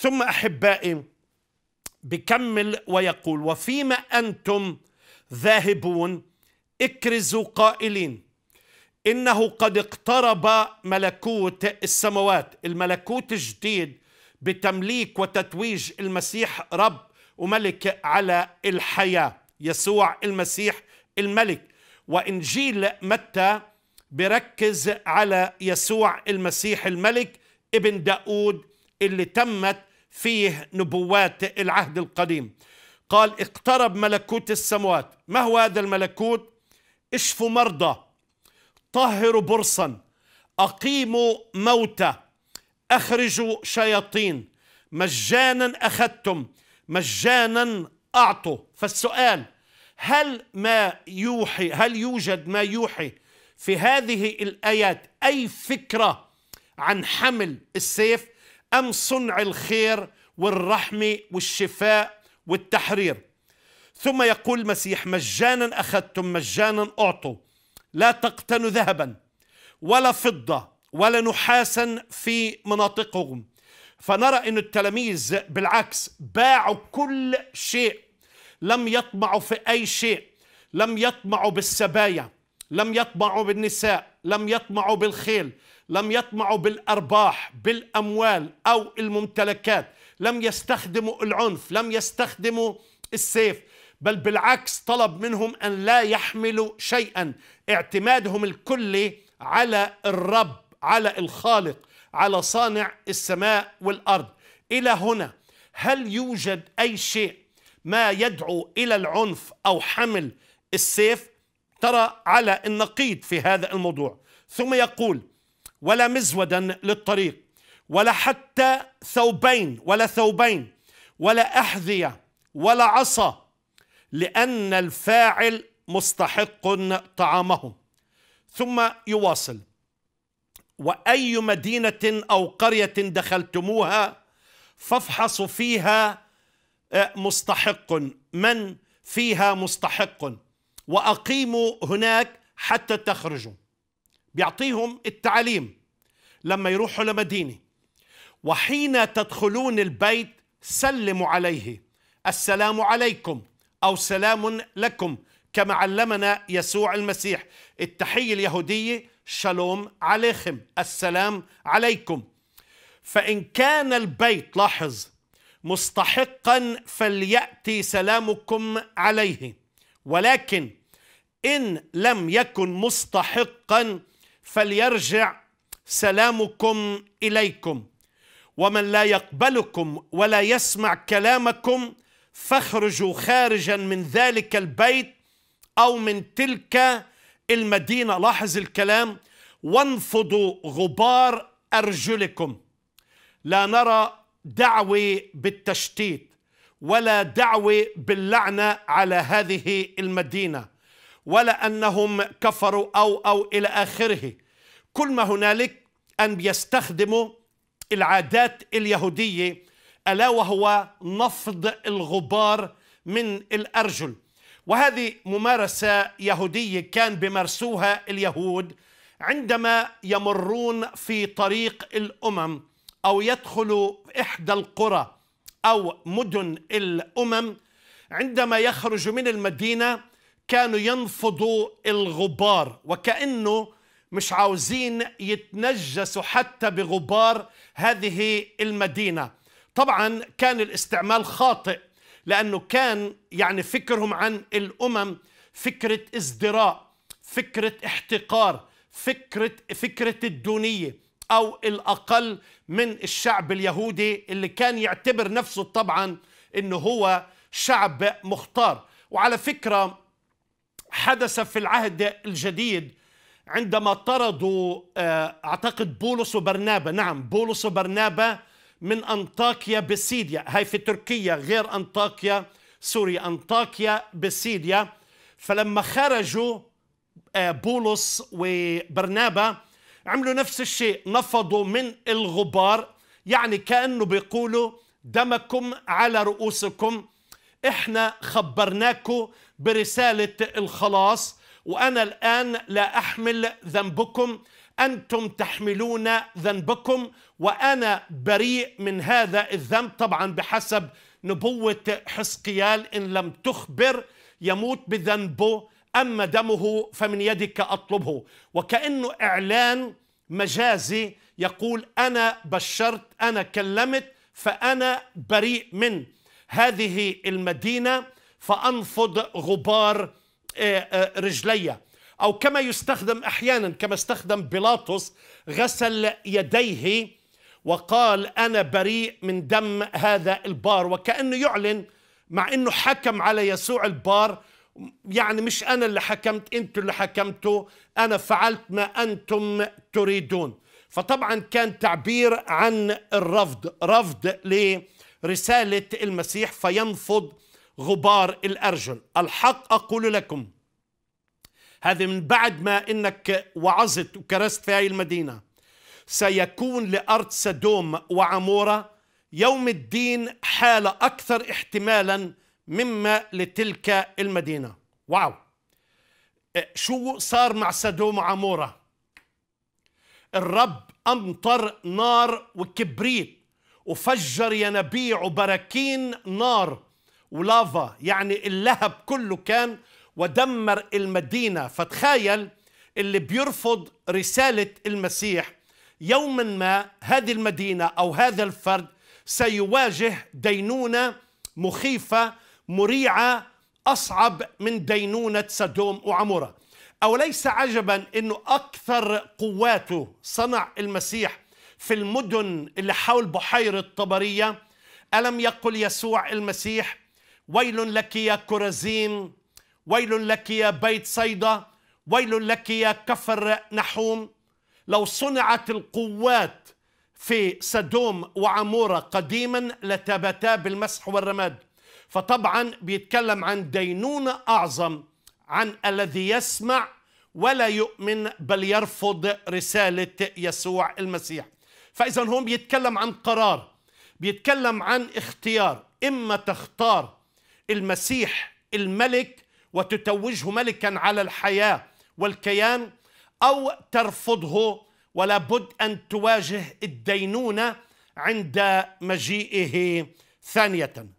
ثم احبائي بكمل ويقول وفيما انتم ذاهبون اكرزوا قائلين انه قد اقترب ملكوت السماوات الملكوت الجديد بتمليك وتتويج المسيح رب وملك على الحياه يسوع المسيح الملك وانجيل متى بركز على يسوع المسيح الملك ابن داود اللي تمت فيه نبوات العهد القديم قال اقترب ملكوت السموات ما هو هذا الملكوت اشفوا مرضى طهروا برصا اقيموا موتى اخرجوا شياطين مجانا اخذتم مجانا اعطوا فالسؤال هل ما يوحي هل يوجد ما يوحي في هذه الايات اي فكره عن حمل السيف أم صنع الخير والرحمة والشفاء والتحرير ثم يقول المسيح مجانا أخذتم مجانا أعطوا لا تقتنوا ذهبا ولا فضة ولا نحاسا في مناطقهم فنرى أن التلاميذ بالعكس باعوا كل شيء لم يطمعوا في أي شيء لم يطمعوا بالسبايا لم يطمعوا بالنساء لم يطمعوا بالخيل لم يطمعوا بالأرباح بالأموال أو الممتلكات لم يستخدموا العنف لم يستخدموا السيف بل بالعكس طلب منهم أن لا يحملوا شيئا اعتمادهم الكلي على الرب على الخالق على صانع السماء والأرض إلى هنا هل يوجد أي شيء ما يدعو إلى العنف أو حمل السيف ترى على النقيض في هذا الموضوع ثم يقول ولا مزودا للطريق ولا حتى ثوبين ولا ثوبين ولا أحذية ولا عصا لأن الفاعل مستحق طعامهم ثم يواصل وأي مدينة أو قرية دخلتموها فافحصوا فيها آه، مستحق من فيها مستحق وأقيموا هناك حتى تخرجوا بيعطيهم التعليم لما يروحوا لمدينه وحين تدخلون البيت سلموا عليه السلام عليكم او سلام لكم كما علمنا يسوع المسيح التحيه اليهوديه شالوم عليكم السلام عليكم فان كان البيت لاحظ مستحقا فلياتي سلامكم عليه ولكن ان لم يكن مستحقا فليرجع سلامكم اليكم ومن لا يقبلكم ولا يسمع كلامكم فاخرجوا خارجا من ذلك البيت او من تلك المدينه لاحظ الكلام وانفضوا غبار ارجلكم لا نرى دعوه بالتشتيت ولا دعوه باللعنه على هذه المدينه ولا أنهم كفروا أو أو إلى آخره كل ما هنالك أن بيستخدموا العادات اليهودية ألا وهو نفض الغبار من الأرجل وهذه ممارسة يهودية كان بمرسوها اليهود عندما يمرون في طريق الأمم أو يدخلوا إحدى القرى أو مدن الأمم عندما يخرج من المدينة كانوا ينفضوا الغبار وكأنه مش عاوزين يتنجسوا حتى بغبار هذه المدينة طبعا كان الاستعمال خاطئ لأنه كان يعني فكرهم عن الأمم فكرة ازدراء فكرة احتقار فكرة, فكرة الدونية أو الأقل من الشعب اليهودي اللي كان يعتبر نفسه طبعا أنه هو شعب مختار وعلى فكرة حدث في العهد الجديد عندما طردوا آه، اعتقد بولس وبرنابا نعم بولس وبرنابا من انطاكيا بسيديا هاي في تركيا غير انطاكيا سوريا انطاكيا بسيديا فلما خرجوا آه، بولس وبرنابا عملوا نفس الشيء نفضوا من الغبار يعني كانه بيقولوا دمكم على رؤوسكم احنا خبرناكم برسالة الخلاص وأنا الآن لا أحمل ذنبكم أنتم تحملون ذنبكم وأنا بريء من هذا الذنب طبعا بحسب نبوة حسقيال إن لم تخبر يموت بذنبه أما دمه فمن يدك أطلبه وكأنه إعلان مجازي يقول أنا بشرت أنا كلمت فأنا بريء منه هذه المدينة فأنفض غبار آه، آه، رجلي أو كما يستخدم أحيانا كما استخدم بيلاطس غسل يديه وقال أنا بريء من دم هذا البار وكأنه يعلن مع أنه حكم على يسوع البار يعني مش أنا اللي حكمت أنتم اللي حكمتوا أنا فعلت ما أنتم تريدون فطبعا كان تعبير عن الرفض رفض ليه رسالة المسيح فينفض غبار الأرجل الحق أقول لكم هذه من بعد ما إنك وعظت وكرست في هذه المدينة سيكون لأرض سدوم وعمورة يوم الدين حالة أكثر احتمالا مما لتلك المدينة واو شو صار مع سدوم وعمورة الرب أمطر نار وكبريت وفجر ينابيع وبراكين نار ولافا يعني اللهب كله كان ودمر المدينة فتخيل اللي بيرفض رسالة المسيح يوما ما هذه المدينة أو هذا الفرد سيواجه دينونة مخيفة مريعة أصعب من دينونة سدوم وعمورة أوليس عجبا أنه أكثر قواته صنع المسيح في المدن اللي حول بحيرة طبرية ألم يقل يسوع المسيح ويل لك يا كرزين ويل لك يا بيت صيدا ويل لك يا كفر نحوم لو صنعت القوات في سدوم وعمورة قديما لتبتا بالمسح والرماد فطبعا بيتكلم عن دينونة أعظم عن الذي يسمع ولا يؤمن بل يرفض رسالة يسوع المسيح فاذا هون بيتكلم عن قرار بيتكلم عن اختيار اما تختار المسيح الملك وتتوجه ملكا على الحياه والكيان او ترفضه ولا بد ان تواجه الدينونه عند مجيئه ثانيه